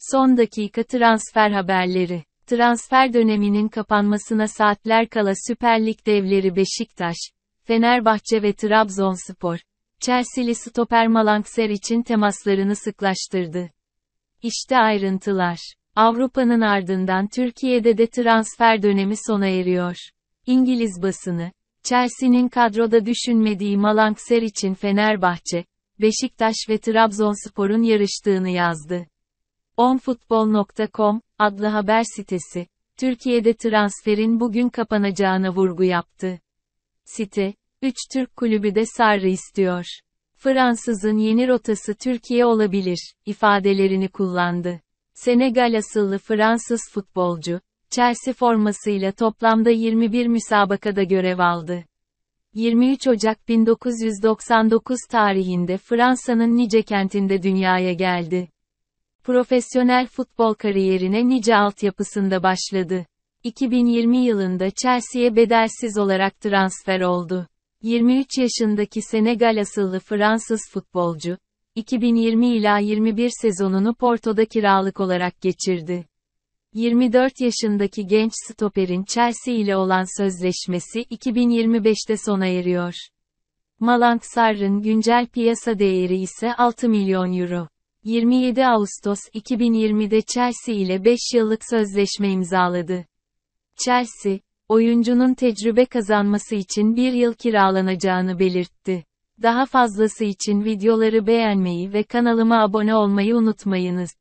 Son dakika transfer haberleri. Transfer döneminin kapanmasına saatler kala Süper Lig devleri Beşiktaş, Fenerbahçe ve Trabzonspor, Chelsea'li stoper Malankser için temaslarını sıklaştırdı. İşte ayrıntılar. Avrupa'nın ardından Türkiye'de de transfer dönemi sona eriyor. İngiliz basını, Chelsea'nin kadroda düşünmediği Malankser için Fenerbahçe, Beşiktaş ve Trabzonspor'un yarıştığını yazdı onfutbol.com adlı haber sitesi, Türkiye'de transferin bugün kapanacağına vurgu yaptı. Site, 3 Türk kulübü de Sarri istiyor. Fransızın yeni rotası Türkiye olabilir, ifadelerini kullandı. Senegal asıllı Fransız futbolcu, Chelsea formasıyla toplamda 21 müsabakada görev aldı. 23 Ocak 1999 tarihinde Fransa'nın Nice kentinde dünyaya geldi. Profesyonel futbol kariyerine nice altyapısında başladı. 2020 yılında Chelsea'ye bedelsiz olarak transfer oldu. 23 yaşındaki Senegal asıllı Fransız futbolcu, 2020 ila 21 sezonunu Porto'da kiralık olarak geçirdi. 24 yaşındaki genç stoperin Chelsea ile olan sözleşmesi 2025'te sona eriyor. Malang Sarr'ın güncel piyasa değeri ise 6 milyon euro. 27 Ağustos 2020'de Chelsea ile 5 yıllık sözleşme imzaladı. Chelsea, oyuncunun tecrübe kazanması için bir yıl kiralanacağını belirtti. Daha fazlası için videoları beğenmeyi ve kanalıma abone olmayı unutmayınız.